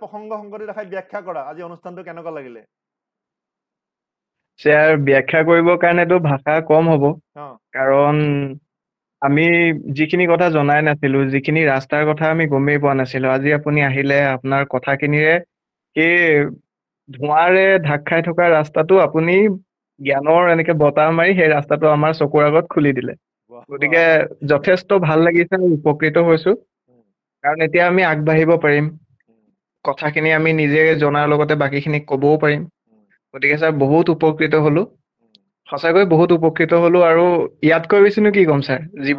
প্ৰসংগ সংগতি ৰখাই ব্যাখ্যা কৰা আজি অনুষ্ঠানটো কেনেকুৱা লাগিলে শ্ৰেয়াৰ ব্যাখ্যা কৰিবৰ কাৰণেতো ভাষা কম হব কাৰণ আমি যিখিনি কথা জনাই নাছিলো যিখিনি ৰাস্তাৰ কথা আমি গমেই পোৱা নাছিলো আজি আপুনি আহিলে আপোনাৰ কথাখিনিৰে সেই ধোঁৱাৰে ঢাক খাই থকা ৰাস্তাটো আপুনি জ্ঞানৰ এনেকে বতাহ মাৰি সেই ৰাস্তাটো আমাৰ চকুৰ আগত খুলি দিলে গতিকে যথেষ্ট ভাল লাগিছে উপকৃত হৈছো কাৰণ এতিয়া আমি আগবাঢ়িব পাৰিম কথাখিনি আমি নিজে জনাৰ লগতে বাকীখিনি ক'বও পাৰিম গতিকে ছাৰ বহুত উপকৃত হলো সঁচাকৈ বহুত উপকৃত হলো আৰু ইয়াতকৈ বেছিনো কি কম ছাৰ জীৱন